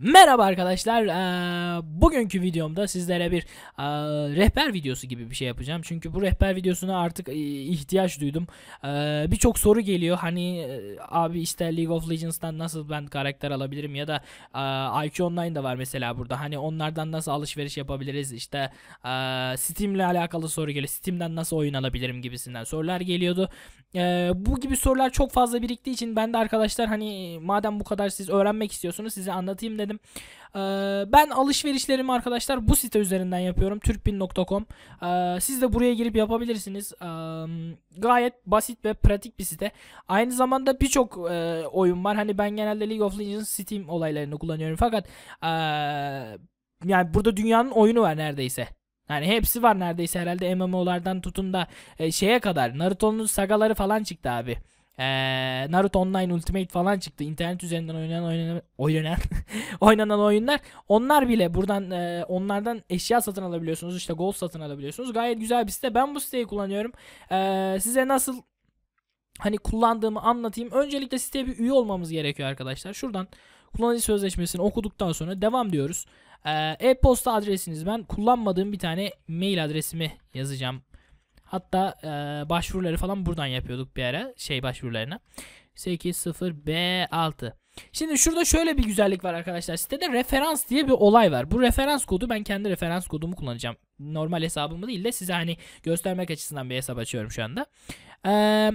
Merhaba arkadaşlar. Ee, bugünkü videomda sizlere bir e, rehber videosu gibi bir şey yapacağım. Çünkü bu rehber videosuna artık e, ihtiyaç duydum. Ee, Birçok soru geliyor. Hani e, abi işte League of Legends'tan nasıl ben karakter alabilirim ya da e, IQ Online da var mesela burada. Hani onlardan nasıl alışveriş yapabiliriz? İşte e, ile alakalı soru geliyor. Steam'den nasıl oyun alabilirim gibisinden sorular geliyordu. E, bu gibi sorular çok fazla biriktiği için ben de arkadaşlar hani madem bu kadar siz öğrenmek istiyorsunuz size anlatayım dedim istedim. Ee, ben alışverişlerimi arkadaşlar bu site üzerinden yapıyorum. Türkbin.com ee, Siz de buraya girip yapabilirsiniz. Ee, gayet basit ve pratik bir site. Aynı zamanda birçok e, oyun var. Hani ben genelde League of Legends Steam olaylarını kullanıyorum. Fakat e, yani burada dünyanın oyunu var neredeyse. Yani hepsi var neredeyse herhalde MMO'lardan tutun da e, şeye kadar. Naruto'nun sagaları falan çıktı abi. Ee, Naruto Online Ultimate falan çıktı. İnternet üzerinden oynanan oynanan oynanan, oynanan oyunlar. Onlar bile buradan e, onlardan eşya satın alabiliyorsunuz. İşte gold satın alabiliyorsunuz. Gayet güzel bir site. Ben bu siteyi kullanıyorum. Ee, size nasıl hani kullandığımı anlatayım. Öncelikle siteye bir üye olmamız gerekiyor arkadaşlar. Şuradan kullanıcı sözleşmesini okuduktan sonra devam diyoruz. E-posta adresiniz ben kullanmadığım bir tane mail adresimi yazacağım Hatta e, başvuruları falan buradan yapıyorduk bir ara şey başvurularına. 8.0B6. Şimdi şurada şöyle bir güzellik var arkadaşlar. Sitede referans diye bir olay var. Bu referans kodu ben kendi referans kodumu kullanacağım. Normal hesabımı değil de size hani göstermek açısından bir hesap açıyorum şu anda. Ee,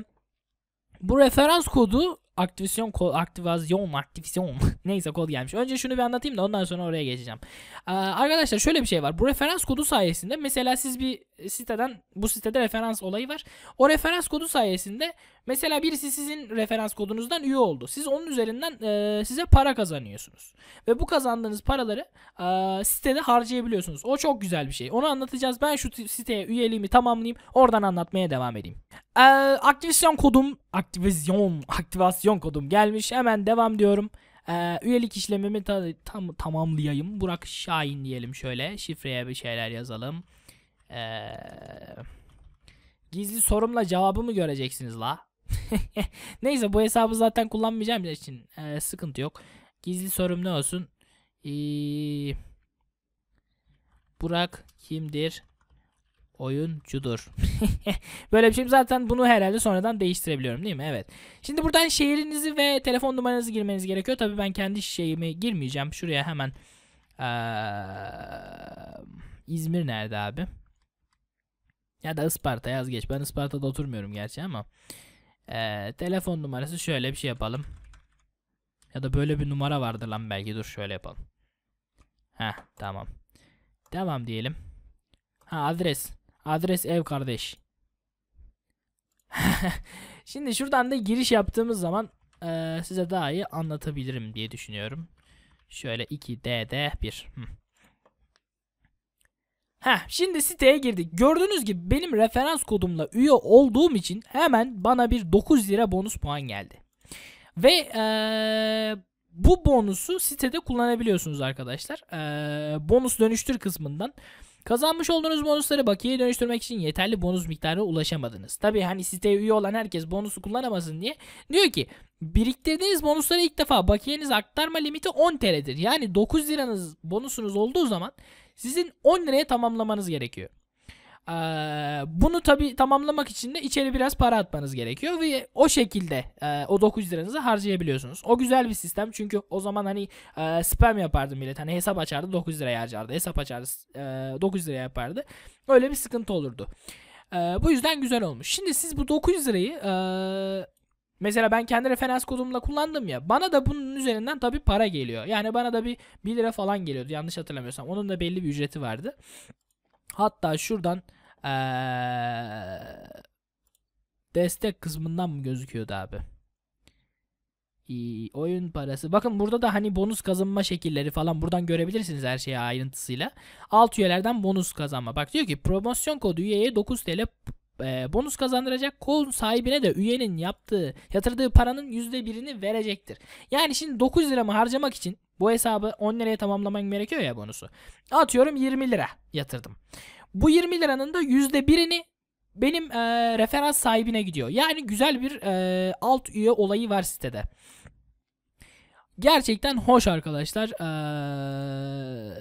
bu referans kodu aktivasyon kod aktivasyon aktivasyon neyse kod gelmiş. Önce şunu bir anlatayım da ondan sonra oraya geçeceğim. Ee, arkadaşlar şöyle bir şey var. Bu referans kodu sayesinde mesela siz bir e, siteden bu sitede referans olayı var. O referans kodu sayesinde mesela birisi sizin referans kodunuzdan üye oldu. Siz onun üzerinden e, size para kazanıyorsunuz. Ve bu kazandığınız paraları e, sitede harcayabiliyorsunuz. O çok güzel bir şey. Onu anlatacağız. Ben şu siteye üyeliğimi tamamlayayım. Oradan anlatmaya devam edeyim. E, aktivasyon kodum, aktivasyon, aktivasyon kodum gelmiş. Hemen devam diyorum. Ee, üyelik işlemimi ta- tam tamamlayayım. Burak Şahin diyelim şöyle. Şifreye bir şeyler yazalım. Ee, gizli sorumla cevabımı göreceksiniz la. Neyse bu hesabı zaten kullanmayacağım için ee, sıkıntı yok. Gizli sorum ne olsun? Ee, Burak kimdir? oyuncudur. Böyle bir şey zaten bunu herhalde sonradan değiştirebiliyorum değil mi? Evet. Şimdi buradan şehrinizi ve telefon numaranızı girmeniz gerekiyor. Tabii ben kendi şeyimi girmeyeceğim. Şuraya hemen ee, İzmir nerede abi? Ya da Isparta yaz geç. Ben Isparta'da oturmuyorum gerçi ama. Ee, telefon numarası şöyle bir şey yapalım. Ya da böyle bir numara vardır lan belki. Dur şöyle yapalım. Ha tamam. Devam diyelim. Ha adres. Adres ev kardeş. Şimdi şuradan da giriş yaptığımız zaman e, size daha iyi anlatabilirim diye düşünüyorum. Şöyle 2DD1. Hı. Heh şimdi siteye girdik. Gördüğünüz gibi benim referans kodumla üye olduğum için hemen bana bir 9 lira bonus puan geldi. Ve ee, bu bonusu sitede kullanabiliyorsunuz arkadaşlar. Ee, bonus dönüştür kısmından. Kazanmış olduğunuz bonusları bakiye dönüştürmek için yeterli bonus miktarına ulaşamadınız. Tabi hani siteye üye olan herkes bonusu kullanamasın diye. Diyor ki biriktirdiğiniz bonusları ilk defa bakiyeniz aktarma limiti 10 TL'dir. Yani 9 liranız bonusunuz olduğu zaman sizin 10 liraya tamamlamanız gerekiyor. Ee, bunu tabi tamamlamak için de içeri biraz para atmanız gerekiyor ve o şekilde e, o 900 liranızı harcayabiliyorsunuz. O güzel bir sistem çünkü o zaman hani e, spam yapardım millet hani hesap açardı 900 liraya harcardı hesap açardı e, 900 liraya yapardı öyle bir sıkıntı olurdu. E, bu yüzden güzel olmuş. Şimdi siz bu 900 lirayı e, Mesela ben kendi referans kodumla kullandım ya. Bana da bunun üzerinden tabii para geliyor. Yani bana da bir 1 lira falan geliyordu yanlış hatırlamıyorsam. Onun da belli bir ücreti vardı. Hatta şuradan ee, destek kısmından mı gözüküyordu abi? İyi, oyun parası. Bakın burada da hani bonus kazanma şekilleri falan buradan görebilirsiniz her şeyi ayrıntısıyla. Alt üyelerden bonus kazanma. Bak diyor ki promosyon kodu üyeye 9 TL e, bonus kazandıracak. Kol sahibine de üyenin yaptığı, yatırdığı paranın %1'ini verecektir. Yani şimdi 9 mı harcamak için bu hesabı 10 liraya tamamlaman gerekiyor ya bonusu. Atıyorum 20 lira yatırdım. Bu 20 liranın da %1'ini benim e, referans sahibine gidiyor. Yani güzel bir e, alt üye olayı var sitede. Gerçekten hoş arkadaşlar. Ee,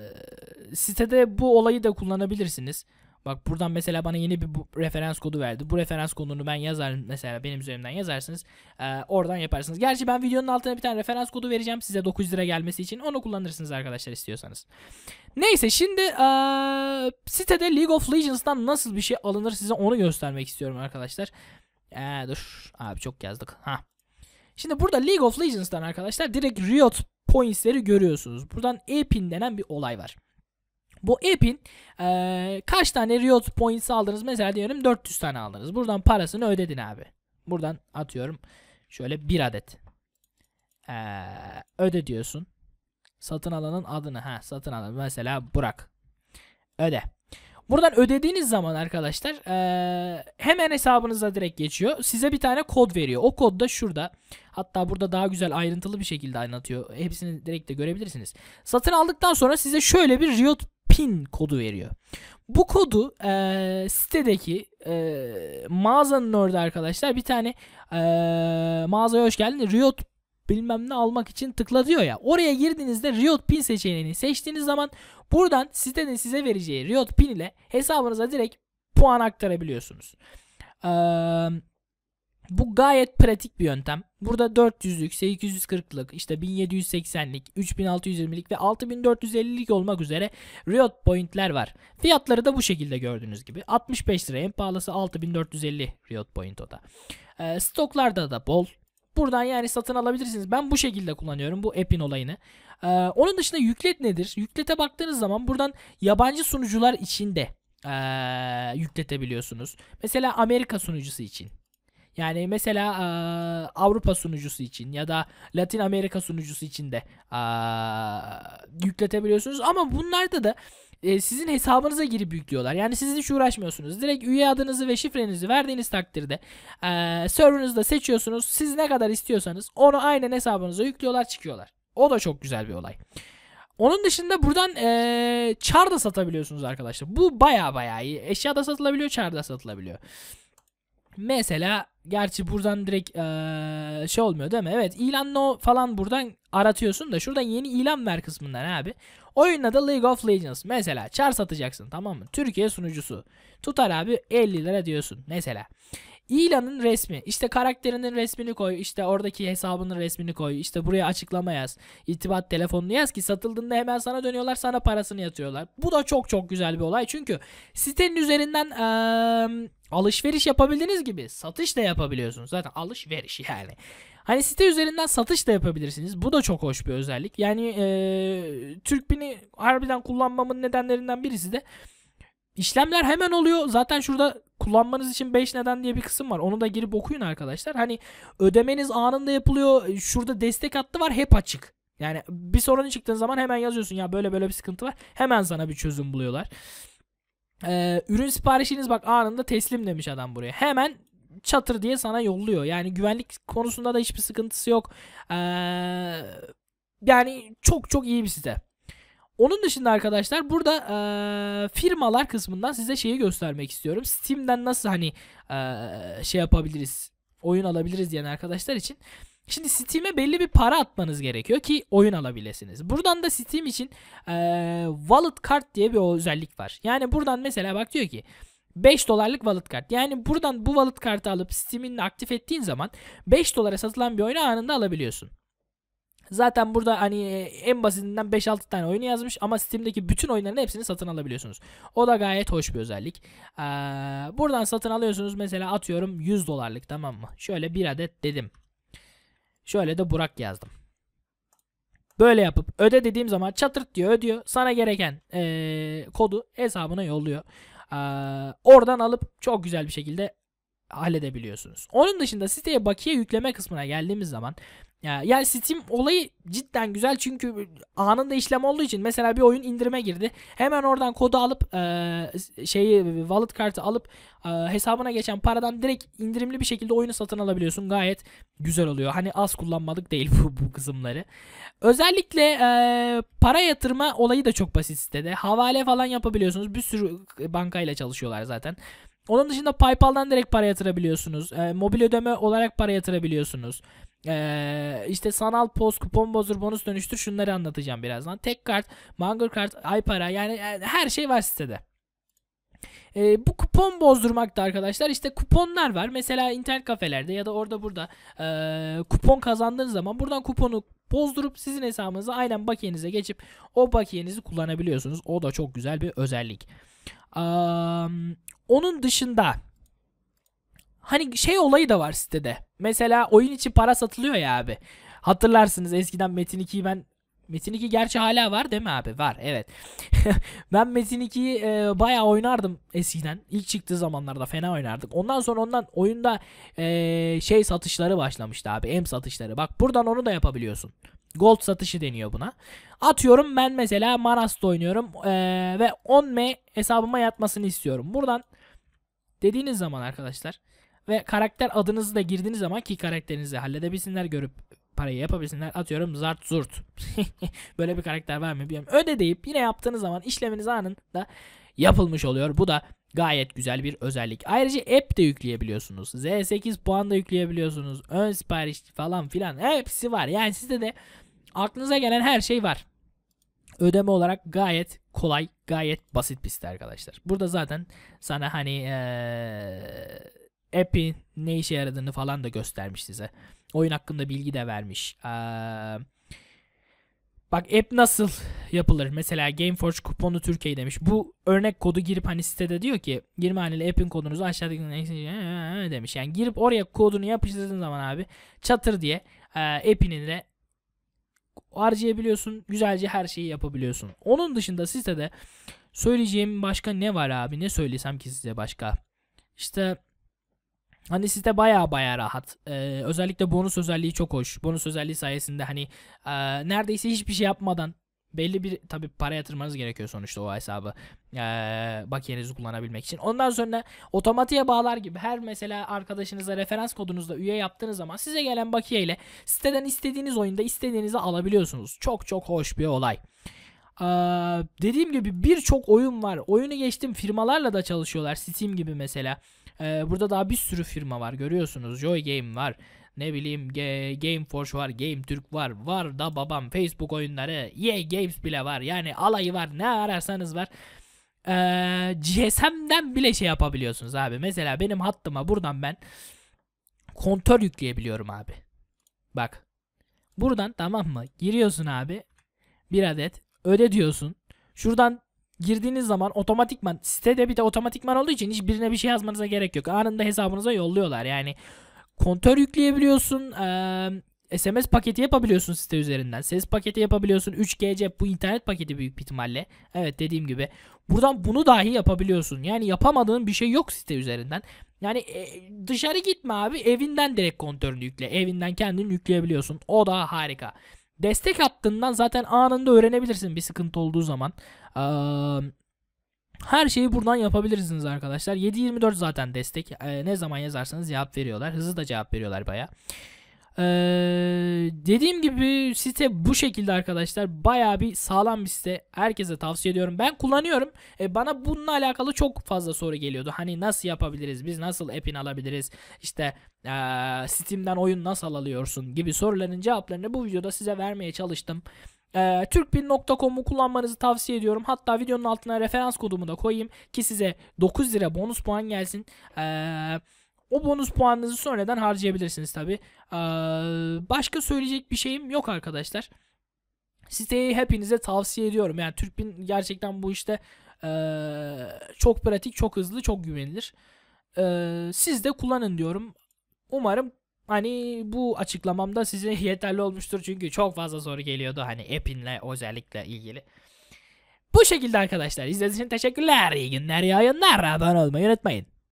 sitede bu olayı da kullanabilirsiniz. Bak buradan mesela bana yeni bir referans kodu verdi. Bu referans kodunu ben yazarım mesela benim üzerimden yazarsınız. Ee, oradan yaparsınız. Gerçi ben videonun altına bir tane referans kodu vereceğim size 900 lira gelmesi için. Onu kullanırsınız arkadaşlar istiyorsanız. Neyse şimdi ee, sitede League of Legends'tan nasıl bir şey alınır size onu göstermek istiyorum arkadaşlar. Ee, dur abi çok yazdık. Ha. Şimdi burada League of Legends'dan arkadaşlar direkt Riot Points'leri görüyorsunuz. Buradan e-pin denen bir olay var. Bu app'in e, kaç tane reward points aldınız? Mesela diyorum 400 tane aldınız. Buradan parasını ödedin abi. Buradan atıyorum şöyle bir adet. E, öde diyorsun. Satın alanın adını. ha Satın alan mesela Burak. Öde. Buradan ödediğiniz zaman arkadaşlar e, hemen hesabınıza direkt geçiyor. Size bir tane kod veriyor. O kod da şurada. Hatta burada daha güzel ayrıntılı bir şekilde anlatıyor. Hepsini direkt de görebilirsiniz. Satın aldıktan sonra size şöyle bir Riot PIN kodu veriyor. Bu kodu e, sitedeki e, mağazanın orada arkadaşlar bir tane e, mağazaya hoş geldin Riot bilmem ne almak için tıkla diyor ya. Oraya girdiğinizde Riot Pin seçeneğini seçtiğiniz zaman buradan sitenin size vereceği Riot Pin ile hesabınıza direkt puan aktarabiliyorsunuz. Eee bu gayet pratik bir yöntem. Burada 400'lük, 840'lık, işte 1780'lik, 3620'lik ve 6450'lik olmak üzere Riot Point'ler var. Fiyatları da bu şekilde gördüğünüz gibi. 65 lira en pahalısı 6450 Riot Point o da. E, stoklarda da bol. Buradan yani satın alabilirsiniz. Ben bu şekilde kullanıyorum bu app'in olayını. Ee, onun dışında yüklet nedir? Yüklete baktığınız zaman buradan yabancı sunucular için de ee, yükletebiliyorsunuz. Mesela Amerika sunucusu için yani mesela Avrupa sunucusu için ya da Latin Amerika sunucusu için de yükletebiliyorsunuz. Ama bunlarda da sizin hesabınıza girip yüklüyorlar. Yani siz hiç uğraşmıyorsunuz. Direkt üye adınızı ve şifrenizi verdiğiniz takdirde e, server'ınızı da seçiyorsunuz. Siz ne kadar istiyorsanız onu aynen hesabınıza yüklüyorlar çıkıyorlar. O da çok güzel bir olay. Onun dışında buradan e, çar da satabiliyorsunuz arkadaşlar. Bu baya baya iyi. Eşya da satılabiliyor, çar da satılabiliyor. Mesela Gerçi buradan direkt ee, şey olmuyor değil mi? Evet ilan no falan buradan aratıyorsun da şuradan yeni ilan ver kısmından abi. Oyunun adı League of Legends. Mesela çar satacaksın tamam mı? Türkiye sunucusu. Tutar abi 50 lira diyorsun mesela. İlanın resmi. İşte karakterinin resmini koy. işte oradaki hesabının resmini koy. işte buraya açıklama yaz. İrtibat telefonunu yaz ki satıldığında hemen sana dönüyorlar sana parasını yatıyorlar. Bu da çok çok güzel bir olay. Çünkü sitenin üzerinden ee, alışveriş yapabildiğiniz gibi satış da yapabiliyorsunuz. Zaten alışveriş yani. Hani site üzerinden satış da yapabilirsiniz. Bu da çok hoş bir özellik. Yani ee, Türkbin'i harbiden kullanmamın nedenlerinden birisi de İşlemler hemen oluyor. Zaten şurada kullanmanız için 5 neden diye bir kısım var. Onu da girip okuyun arkadaşlar. Hani ödemeniz anında yapılıyor. Şurada destek hattı var hep açık. Yani bir sorun çıktığın zaman hemen yazıyorsun ya böyle böyle bir sıkıntı var. Hemen sana bir çözüm buluyorlar. Ee, ürün siparişiniz bak anında teslim demiş adam buraya. Hemen çatır diye sana yolluyor. Yani güvenlik konusunda da hiçbir sıkıntısı yok. Ee, yani çok çok iyi bir site. Onun dışında arkadaşlar burada e, firmalar kısmından size şeyi göstermek istiyorum. Steam'den nasıl hani e, şey yapabiliriz, oyun alabiliriz diyen arkadaşlar için. Şimdi Steam'e belli bir para atmanız gerekiyor ki oyun alabilirsiniz. Buradan da Steam için e, Wallet Card diye bir özellik var. Yani buradan mesela bak diyor ki 5 dolarlık wallet kart. Yani buradan bu wallet kartı alıp Steam'in aktif ettiğin zaman 5 dolara satılan bir oyunu anında alabiliyorsun. Zaten burada hani e, en basitinden 5-6 tane oyunu yazmış ama Steam'deki bütün oyunların hepsini satın alabiliyorsunuz. O da gayet hoş bir özellik. Ee, buradan satın alıyorsunuz mesela atıyorum 100 dolarlık tamam mı? Şöyle bir adet dedim. Şöyle de Burak yazdım. Böyle yapıp öde dediğim zaman çatırt diyor ödüyor. Sana gereken ee, kodu hesabına yolluyor. Ee, oradan alıp çok güzel bir şekilde halledebiliyorsunuz. Onun dışında siteye bakiye yükleme kısmına geldiğimiz zaman yani Steam olayı cidden güzel çünkü anında işlem olduğu için mesela bir oyun indirime girdi. Hemen oradan kodu alıp e, şeyi wallet kartı alıp e, hesabına geçen paradan direkt indirimli bir şekilde oyunu satın alabiliyorsun. Gayet güzel oluyor. Hani az kullanmadık değil bu, bu kızımları. Özellikle e, para yatırma olayı da çok basit sitede. Havale falan yapabiliyorsunuz. Bir sürü bankayla çalışıyorlar zaten. Onun dışında PayPal'dan direkt para yatırabiliyorsunuz. E, mobil ödeme olarak para yatırabiliyorsunuz. Ee, işte sanal poz, kupon bozdur, bonus dönüştür şunları anlatacağım birazdan. Tek kart, mangır kart, ay para yani e, her şey var sitede. E, bu kupon bozdurmakta arkadaşlar işte kuponlar var. Mesela internet kafelerde ya da orada burada e, kupon kazandığınız zaman buradan kuponu bozdurup sizin hesabınıza aynen bakiyenize geçip o bakiyenizi kullanabiliyorsunuz. O da çok güzel bir özellik. Um, onun dışında Hani şey olayı da var sitede. Mesela oyun için para satılıyor ya abi. Hatırlarsınız eskiden Metin 2'yi ben Metin 2 gerçi hala var değil mi abi? Var evet. ben Metin 2'yi e, bayağı oynardım eskiden. İlk çıktığı zamanlarda fena oynardık. Ondan sonra ondan oyunda e, şey satışları başlamıştı abi. M satışları. Bak buradan onu da yapabiliyorsun. Gold satışı deniyor buna. Atıyorum ben mesela Manas'ta oynuyorum e, ve 10M hesabıma yatmasını istiyorum. Buradan dediğiniz zaman arkadaşlar ve karakter adınızı da girdiğiniz zaman ki karakterinizi halledebilsinler görüp parayı yapabilsinler. Atıyorum zart zurt. Böyle bir karakter var mı bilmiyorum. Öde deyip yine yaptığınız zaman işleminiz anında yapılmış oluyor. Bu da gayet güzel bir özellik. Ayrıca app de yükleyebiliyorsunuz. Z8 puan da yükleyebiliyorsunuz. Ön sipariş falan filan hepsi var. Yani sizde de aklınıza gelen her şey var. Ödeme olarak gayet kolay, gayet basit bir site arkadaşlar. Burada zaten sana hani ee, app'in ne işe yaradığını falan da göstermiş size. Oyun hakkında bilgi de vermiş. Ee, bak app nasıl yapılır? Mesela Gameforge kuponu Türkiye demiş. Bu örnek kodu girip hani sitede diyor ki 20 haneli app'in kodunuzu aşağıdaki demiş. Yani girip oraya kodunu yapıştırdığın zaman abi çatır diye e, app'inin de harcayabiliyorsun. Güzelce her şeyi yapabiliyorsun. Onun dışında sitede söyleyeceğim başka ne var abi? Ne söylesem ki size başka? İşte Hani sizde baya baya rahat. Ee, özellikle bonus özelliği çok hoş. Bonus özelliği sayesinde hani e, neredeyse hiçbir şey yapmadan belli bir tabi para yatırmanız gerekiyor sonuçta o hesabı ee, bakiyenizi kullanabilmek için. Ondan sonra otomatiğe bağlar gibi her mesela arkadaşınıza referans kodunuzla üye yaptığınız zaman size gelen bakiye ile siteden istediğiniz oyunda istediğinizi alabiliyorsunuz. Çok çok hoş bir olay dediğim gibi birçok oyun var. Oyunu geçtim firmalarla da çalışıyorlar. Steam gibi mesela. Ee, burada daha bir sürü firma var görüyorsunuz. Joy Game var. Ne bileyim Game Forge var, Game Türk var, var da babam Facebook oyunları, EA Games bile var. Yani alayı var, ne ararsanız var. Ee, GSM'den bile şey yapabiliyorsunuz abi. Mesela benim hattıma buradan ben kontör yükleyebiliyorum abi. Bak. Buradan tamam mı? Giriyorsun abi. Bir adet öde diyorsun. Şuradan girdiğiniz zaman otomatikman sitede bir de otomatikman olduğu için hiçbirine bir şey yazmanıza gerek yok. Anında hesabınıza yolluyorlar. Yani kontör yükleyebiliyorsun. E, SMS paketi yapabiliyorsun site üzerinden. Ses paketi yapabiliyorsun. 3G bu internet paketi büyük bir ihtimalle. Evet dediğim gibi. Buradan bunu dahi yapabiliyorsun. Yani yapamadığın bir şey yok site üzerinden. Yani e, dışarı gitme abi. Evinden direkt kontörünü yükle. Evinden kendini yükleyebiliyorsun. O da harika. Destek hattından zaten anında öğrenebilirsin bir sıkıntı olduğu zaman. Ee, her şeyi buradan yapabilirsiniz arkadaşlar. 7.24 zaten destek. Ee, ne zaman yazarsanız cevap veriyorlar. Hızlı da cevap veriyorlar baya. Ee, dediğim gibi site bu şekilde arkadaşlar. Baya bir sağlam bir site. Herkese tavsiye ediyorum. Ben kullanıyorum. Ee, bana bununla alakalı çok fazla soru geliyordu. Hani nasıl yapabiliriz? Biz nasıl app'in alabiliriz? İşte ee, Steam'den oyun nasıl alıyorsun? Gibi soruların cevaplarını bu videoda size vermeye çalıştım. E, Türkpin.com'u kullanmanızı tavsiye ediyorum. Hatta videonun altına referans kodumu da koyayım ki size 9 lira bonus puan gelsin. Eee o bonus puanınızı sonradan harcayabilirsiniz tabi. Ee, başka söyleyecek bir şeyim yok arkadaşlar. Siteyi hepinize tavsiye ediyorum. Yani Türkbin gerçekten bu işte ee, çok pratik, çok hızlı, çok güvenilir. Ee, siz de kullanın diyorum. Umarım hani bu açıklamamda size yeterli olmuştur. Çünkü çok fazla soru geliyordu hani Epinle özellikle ilgili. Bu şekilde arkadaşlar. İzlediğiniz için teşekkürler. İyi günler, iyi yayınlar. Abone olmayı unutmayın.